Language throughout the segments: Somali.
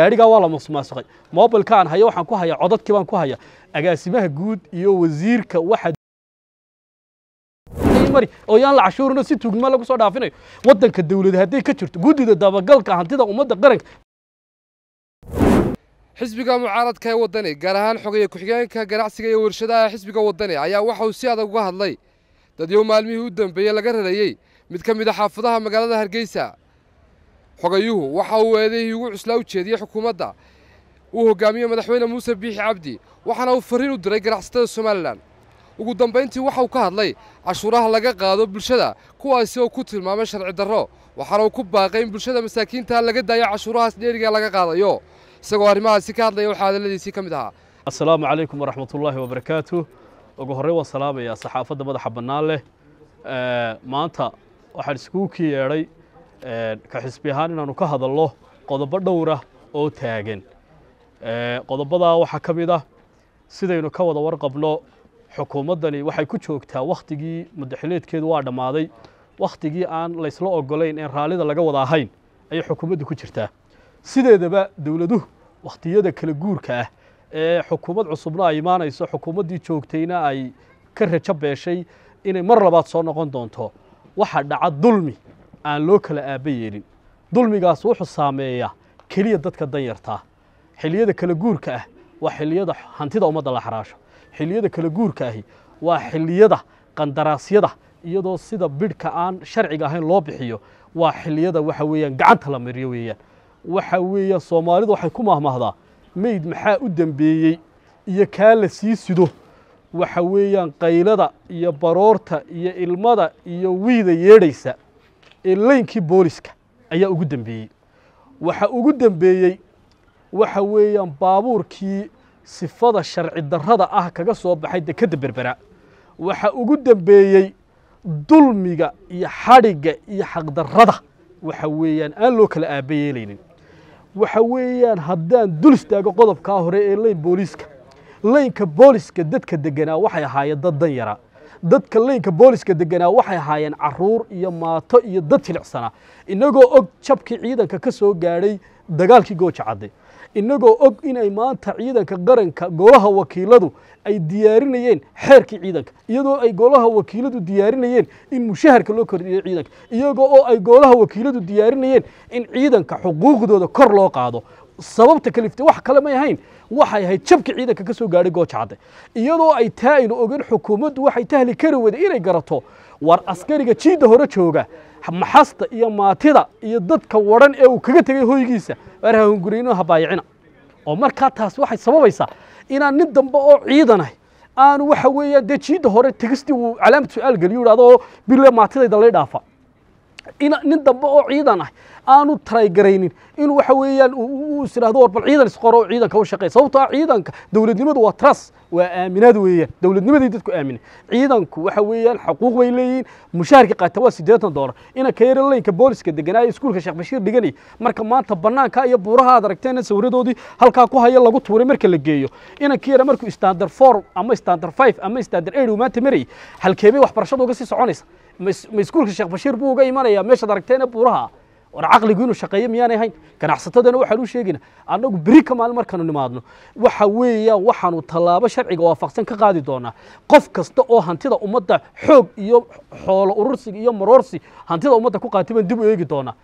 gaarigaa waa la musuqmaasuqay mobilka aan hayo waxaan ku hayaa codadkii baan ku hayaa agaasimaha guud iyo wasiirka waxa oo yaan la cashuurino si tuugnimo lagu soo dhaafinayo waddanka dawlada hadday ka jirto guddida dabagalka hantida ummadda qaranka xisbiga mucaaradka ee waddani gaar ahaan xogeeya ku-xigeenka ganacsiga iyo warshadaha xisbiga waddani ayaa waxa uu si adag uga hadlay dadyow maalmihii u dambeeyey laga rarayey mid ka mid a ah xaafadaha magaalada hargeysa حقيقه وحو هذه يقول إسلام كذي حكومة دا وهو جميع مدحونا موسى بيح عبدي وحنا وفرين ودرج راح استاذ سمالان وقدام بنتي وحو كهضلي عشوره لقى قادو بالشدة كواسي وكتل ما مشرع دره وحرو كبا قيم بالشدة مساكين تال لقى ضيع عشوره سنير لقى قادو يو سقوار ما سك هضلي وحاد الذي سكم دها السلام عليكم ورحمة الله وبركاته وجهري وسلام يا صحافة مدح بناله ما أنت وحرسكوكي يا ري ka xisbi ahaan inaanu ka hadalno qodobo dhowra ah oo taagan qodobadaa waxaa ka mid ah sidaynu ka wada warqabno xukuumaddani waxay ku joogtaa wakhtigii mudaxileedkeedu waa dhammaaday wakhtigii aan laysla ogolayn ee raallida laga wada ahayn ayay xukuumaddu ku jirtaa sideedaba dowladuhu wakhtiyada kala guurka ah ee xukuumad cusubna ay imaanayso xukuumaddii joogtayna ay ka rajo beeshay inay mar labaad soo noqon doonto waxaa dhaca dulmi aan loo kala aaba yeelin dulmigaas wuxuu saameeyaa keliya dadka danyartaa ah. xilliyada kala guurka ah waa xilliyada hantida ummadda la xaraasho xilliyada kala guurka ahi waa xilliyada qandaraasyada iyadoo sida bidhka aan sharciga ahayn loo bixiyo waa xilliyada waxa weeyaan gacanta la mariyo weeyaan waxa weeyaan soomaalidu waxay ku mahmahdaa meyd maxaa u dembeeyey iyo kaa la sii sido waxa weeyaan qaylada iyo baroorta iyo ilmada iyo wiida yeedhaysa leynkii booliska ayaa ugu dembeeyey waxa ugu dembeeyey waxa weeyaan baabuurkii sifada sharci darrada ah kaga soo baxay dekadda berbera waxa ugu dembeeyey dulmiga iyo xadhigga iyo xaqdarrada waxa weeyaan aan loo kala aaba yeelaynin waxa weeyaan haddaan dul istaago qodobkaa hore ee leyn booliiska leynka booliska dadka deganaa waxay ahaayeen dad dan yaraa dadka laynka booliska deganaa waxay ahaayeen caruur iyo maato iyo dad jilicsanaa inagoo og jabkii ciidanka ka soo gaadhay dagaalkii gooja cadday inagoo og inay maanta ciidanka qaranka golaha wakiiladu ay diyaarinayeen xeerkii ciidanka iyadoo ay golaha wakiiladu diyaarinayeen in mushaharka loo kordhiyo ciidanka iyagoo oo ay golaha wakiiladu diyaarinayeen in ciidanka xuquuqdooda kor loo qaado sababta kaliftay wax kale may ahayn waxay ahayd jabka ciidanka ka soo gaadhay gooja iyadoo ay taa aynu ogan xukuumaddu waxay tahli kari waday inay garato war askariga jiidda hore jooga maxasta iyo maatida iyo dadka waran ee uu kaga tegay hoygiisa war hahungurayno habaayicina oo markaa taas waxay sababaysaa inaan nin dambe oo ciidanah aanu waxa weeyaan dee jiidda hore tegistii uu calaamad su-aal geliyo yidhahdo bile maatidayda lay dhaafa nin dambe oo ciidan ah aanu taraygaraynin inuu waxa weeyaan isirahdo war bal ciidan isqoro oo ciidanka u shaqeey sababtoo ah ciidanka dowladnimadu waa tras waa aaminaad weeyaan dowladnimadii dadku aamina ciidanku waxa weeyaan xaquuq bay leeyihiin mushaharkii qaata waa siddeetan doolar ina ka booliska deganaayo iskuulka sheekh bashiir dhiganay marka maanta bannaanka iyo buuraha aad sawiradoodii halkaa ku haya lagu tuuray marka la geeyo ina yara markuu standard four ama standard five ama standard eight uu maanta halkeebay waxbarashada uga sii soconaysa ma maiskuulka sheekh bashiir buu uga imanaya meeshaad aragteena buuraha war caqligu inuu shaqeeyo miyaanay ahayn ganacsatadana waxaan u sheegayna annagu ka maalin markaanu nimaadno waxa weeyaan waxaanu tallaabo sharciga waafaqsan ka qaadi doonaa qof kasta oo hantida ummadda xoog iyo xoolo urursiga iyo maroorsi hantida ummadda ku qaatay baan dib u eegi doonaa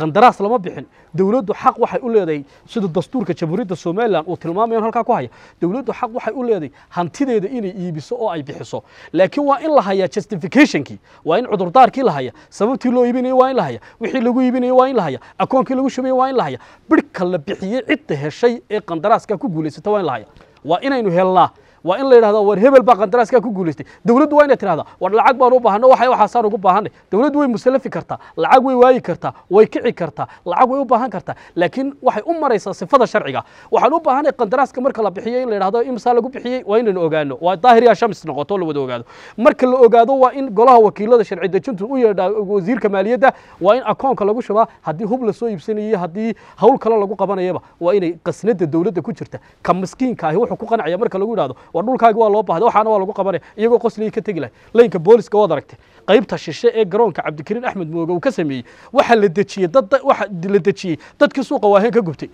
qandaraas lama bixin dowladdu xaq waxay u leedahay sida dastuurka jamhuuriyadda somalilan uu tilmaamayan halkaa ku haya dowladdu xaq waxay u leedahay hantideeda inay iibiso oo ay bixiso laakiin waa in la hayaa justificationkii waa in cudurdaarkii la haya sababtii loo iibinayo waa in la haya wixii lagu iibinayo waa in la haya akoonkii lagu shubaya waa in la haya birka la bixiyey cidda heshay ee qandaraaska ku guulaysata waa in la haya waa inaynu helnaa waa in la yidhahda war hebel baa qandaraaska ku guulaystay dawladdu waa inay tidhahda war lacag baan u baahana waxa waxaasaan ugu baahanay dawladdu way musallafi kartaa lacag way waayi kartaa way kici kartaa lacag way u baahan kartaa laakiin waxay u maraysaa sifada sharciga waxaan u baahanay qandaraaska marka la bixiyo in la yidhahdo imsaa lagu bixiyey waa inaynu ogaano waa daahiriya shams noqoto la wada ogaado marka la ogaado waa in golaha wakiilada sharci dejintu u yeedhaa wasiirka maaliyadda waa in akoonka lagu shubaa haddii hub la soo iibsanayo haddii hawl kale lagu qabanayaba waa inay qasnada dawladda ku jirta ka miskiinka ahi wuxuu ku qancaya marka lagu yidhahdo war dhulkaagi waa loo baahday waxaana waa lagu qabanaya iyagoo qosligi ka tegi lahay laynka booliska waad aragtay qaybta shishe ee garoonka cabdikariin axmed mooge uu ka sameeyey waxaa la dejiyey dad waxaa la dejiyey dadkii suuqa waaheen ka gubtay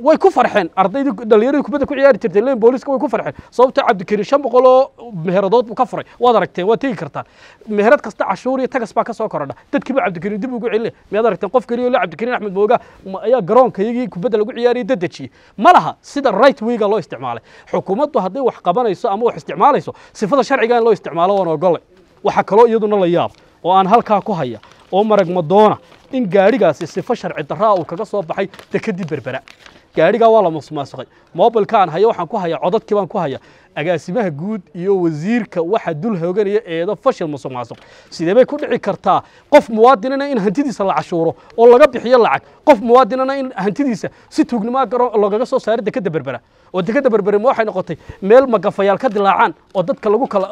way ku farxeen ardaydii dhallinyaradii kubadda ku ciyaari jirtay leen booliska way ku farxeen sababta cabdikariim shan boqol oo meheradood buu ka furay waad aragteen waad tegi kartaan meherad kasta cashuur iyo tagas baa ka soo korodha dadkiiba cabdikariim dib ugu celinay miyaad aragteen qof keliya le cabdikariim axmed mooga ayaa garoonka iyagii kubadda lagu ciyaariyay dadejiyey ma laha sida right wiga loo isticmaalay xukuumaddu hadday wax qabanayso ama wax isticmaalayso sifada sharciga in loo isticmaalo waan ogole waxaa kaloo iyaduna la yaab oo aan halkaa ku haya oo marag madoona in gaadhigaasi sifo sharci darraa uu kaga soo baxay dekadii berbera gaariga waa la musuqmaasuqay moobilkaan hayo waxaan ku hayaa codadkii baan ku hayaa agaasimaha guud iyo wasiirka waxa dul hooganaya eedo fashil musuq maasuq sidee bay ku dhici kartaa qof muwaadinana in hantidiisa la cashuuro oo laga bixiyo lacag qof muwaadinana in hantidiisa si tuugnimo ah garo lagaga soo saaro dekadda berbera oo dekadda berberema waxay noqotay meel magafayaal ka dilaacaan oo dadka lagu kala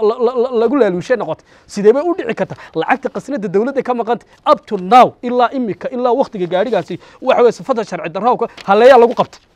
lagu laaluushay noqotay sideebay bay u dhici kartaa lacagta qasnada dawladda ka maqanta up to now ilaa imika ilaa wakhtiga gaadhigaasi waxa weeye sifada sharci darrawka haleeyaa lagu qabtay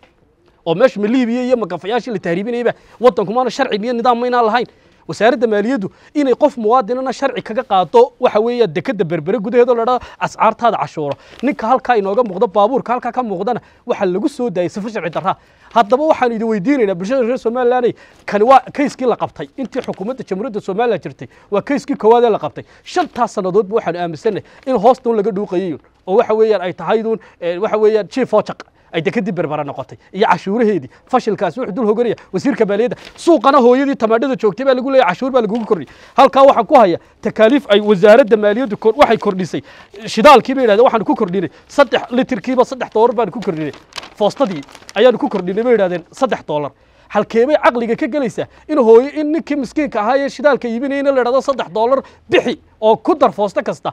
oo meesha ma liibiya iyo magafayaashii la tahriibinayaba wadankumaana sharci iyo nidaam maynaan lahayn wasaaradda maaliyaddu inay qof muwaadinana sharci kaga qaado waxa weeya dekeda berbere gudaheedo ladhahdo ascaartaada cashuuro ninka halkaa inooga muuqdo baabuurka halkaa ka muuqdana waxaa lagu soo daayay sifo sharci darraa haddaba waxaanu idin weydiinaynaa bulshada reer somalilanay kani waa kayskii la qabtay intii xukuumadda jamhuuriyadda somalilan jirtay waa kayskii koowaad ee la qabtay shantaas sannadoodba waxaanu aaminsannahay in hoostan laga dhuuqayayun oo waxa weeyaan ay tahaydun waxa weeyaan jiif oo jaq ay de kadib berbera noqotay iyo cashuuraheedii fashilkaasi wuxuu dul hoganaya wasiirka maaliyadda suuqana hooyadii tamaadhada joogtay baa lagu leeyahay cashuur baa lagugu kordhiyay halkaa waxaan ku haya takaaliif ay wasaaradda maaliyaddu waxay kordhisay shidaalkii bay waxaan ku kordhinay saddex litirkiiba saddex doolar baan ku kordhinay foostadii ayaanu ku kordhinay bay yidhahdeen saddex doolar halkee caqliga ka gelaysaa in hooyo in ninkii miskiinka ahaa ee shidaalka iibinayna la idhahdo saddex doolar bixi oo ku dar foosto kasta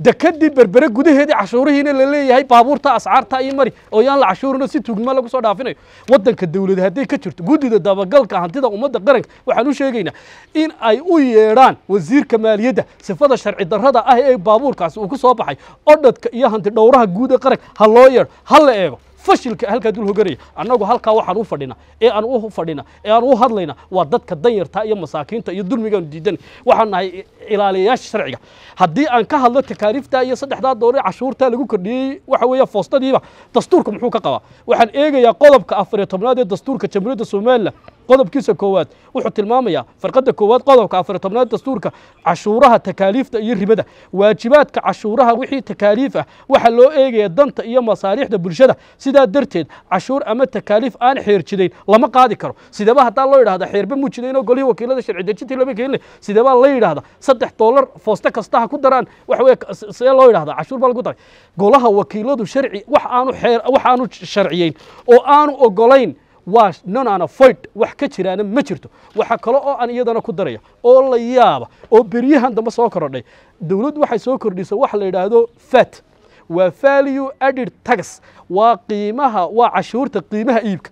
dekadii berbere gudaheedii cashuurihiina la leeyahay baabuurta ascaarta iyo mari oo yaan la cashuurino si tugma lagu soo dhaafinayo wadanka dawlada hadday ka jirto guddida dabagalka hantida ummadda qaranka waxaan u sheegaynaa in ay u yeedhaan wasiirka maaliyadda sifada sharci darrada ah ee baabuurkaasi uu ku soo baxay odhadka iyo hanti dhowraha guud ee qaranka ha loo yeedho ha la eego fashilka halkaa dul hoganaya annagu halkaa waxaan u fadhina ee aan u fadhina ee aan u hadlayna waa dadka danyarta iyo masaakiinta iyo dulmigaanu diidan waxaan nahay ilaaliyayaasha sharciga haddii aan ka hadlo takaariifta iyo saddexdaa doolare cashuurta lagu kordhiyey waxa weya foostadiiba dastuurka muxuu ka qabaa waxaan eegayaa qodobka afar iyo tobnaad ee dastuurka jamhuuriyadda somalilan qodobkiisa koowaad wuxuu tilmaamayaa farqadda koowaad qodobka afar tobnaad dastuurka cashuuraha takaaliifta iyo ribada waajibaadka cashuuraha wixii takaaliif ah waxaa loo eegaya danta iyo masaariixda bulshada sidaa darteed cashuur ama takaaliif aan xeerjidayn lama qaadi karo sideba haddaa loo yidhahda xeerba mu golihii wakiilada sharcidejintii lama keenin sideba la yidhaahda saddex doolar fooste kasta ha ku daraan waxa see loo yidhahda cashuur baa lagu daray golaha wakiiladu sharci wax aanu xeer wax aanu sharciyeyn oo aanu ogolayn waa non anafoyd wax ka jiraana ma jirto waxaa kale oo aan iyadana ku daraya oo la yaaba oo beryahan dambe soo korodhay dowladdu waxay soo kordhisa waxa la yidhaahdo fat waa value added tax waa qiimaha waa cashuurta qiimaha iibka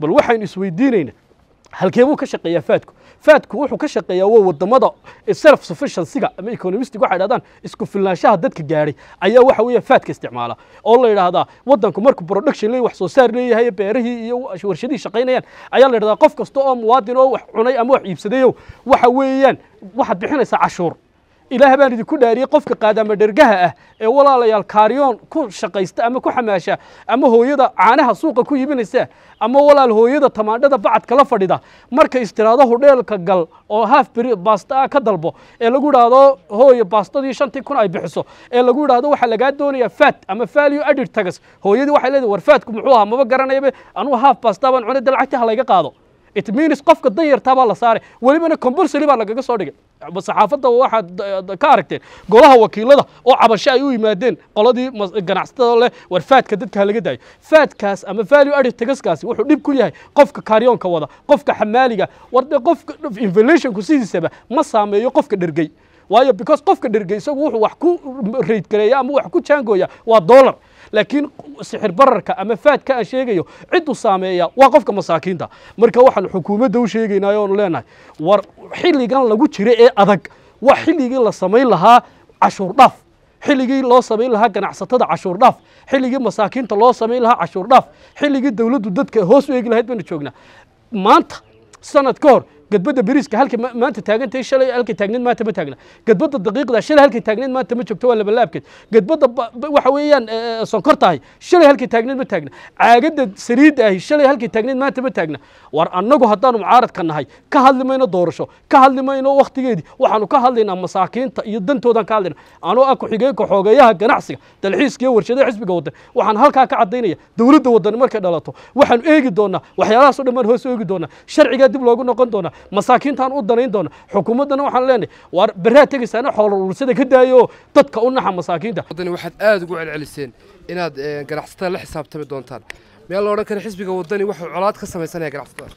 bal waxaynu isweydiinaynaa halkee buu ka shaqeeyaa faatku faadku wuxuu ka shaqeeyaa waa wadamada self sufficiencyga ama economistic waxay dhahdaan isku filnaanshaha dadka gaaray ayaa waxa weeye faadka isticmaala oo la yidhaahdaa wadanku markuu production leeyahay wax soo saar leeyahay beerihii iyo warshadihii shaqaynayaan ayaa la yidhahdaa qof kasta oo muwaadin oo wax cunay ama wax iibsadeeyo waxa weeyaan waxaad bixinaysaa cashuur ilaah baan idinku dhaariyey qofka qaadama dhergaha ah ee walaalayaal kaariyoon ku shaqaysta ama ku xamaasha ama hooyada caanaha suuqa ku yibinaysa ama walaal hooyada tamaandhada bacadka la fadhida marka istiraado hudheelka gal oo haaf baasta ah ka dalbo ee lagu idhaahdo hooye baastadii shantii kun ay bixiso ee lagu idhaahdo waxaa lagaa doonayaa faat ama value added tagas hooyadii waxay leedahay war faatku muxuu ahaa maba garanayabe anugu haaf baasta baan cunada lacagtii ha layga qaado itminis qofka dayartaa baa la saaray welibana combolsary baa lagaga soo dhigay saxaafadda waxaad eh, ka aragteen golaha wakiilada oo cabasho ay u yimaadeen qoladii ganacsatada leh war faadka dadka halaga daayo faadkaas ama value added taxkaasi wuxuu dhib ku yahay qofka kaaryoonka wada qofka xamaaliga warde dee qofka inflationku sidiisaba ma saameeyo qofka dhergey waayo because qofka dhergey isagu wuxuu wax ku rate ama wax ku jaangooya waa dollar laakiin sixir bararka ama faadka aan sheegayo cidduu saameeya waa qofka masaakiinta marka waxaan xukuumadda u sheegaynay oonu leenahay war xilligan lagu jira ee adag waa xilligii la samayn lahaa cashuur dhaaf xilligii loo samayn lahaa ganacsatada cashuur dhaaf xilligii masaakiinta loo samayn lahaa cashuur dhaaf xilligii dowladdu dadka hoos u eegi lahayd baynu joognaa maanta sanad ka hor gadbada beriiska halka maanta taagantay shalay halkay taagneed maanta ma taagna gadbada daqiiqda shalay halkay taagneed maanta ma joogto waa labalaabkeed gadbada waxa weeyaan sonkortahay shalay halkay taagneed ma taagna caagada saliidda ahi shalay halkay taagneed maanta ma taagna war annagu haddaanu mucaaradka nahay ka hadli mayno doorasho ka hadli mayno wakhtigeedii waxaanu ka hadlaynaa masaakiinta iyo dantoodan ka hadlayna anoo ah ku-xigeenka xoogeeyaha ganacsiga dalxiiska warshadaha xisbiga waddan waxaan halkaa ka caddaynaya dowladda waddan markay dhalato waxaan eegi doonaa waxyaalahaas o hoos eegi doonaa sharcigaa dib loogu noqon doonaa masaakiintaan u danayn doona xukuumaddana waxaan leenahay waar berraa tegaysa ana urursada ka daayo dadka u naxa masaakiinta waxaad aad ugu celceliseen inaad eh, ganacsatada la xisaabtami doontaan meel la odhan kara xisbiga waddani wuxuu colaad ka samaysanaya ganacsatada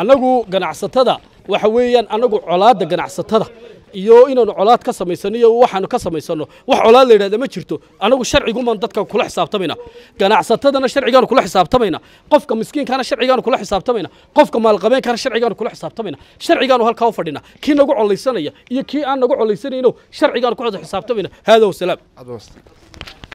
annagu ganacsatada waxa weeyaan annagu colaadda ganacsatada iyo inaanu colaad ka samaysano iyo waxaanu ka samaysano wax colaad la yidhahda ma jirto anagu sharciguman dadka kula xisaabtamayna ganacsatadana sharcigaanu kula xisaabtamayna qofka miskiinkaana sharcigaanu kula xisaabtamayna qofka maalqabeenkaana sharcigaanu kula xisaabtamayna sharcigaanu halkaa u fadhina kii nagu colaysanaya iyo kii aan nagu collaysanayno sharcigaanu ku xisaabtamayna haadaa wasalaam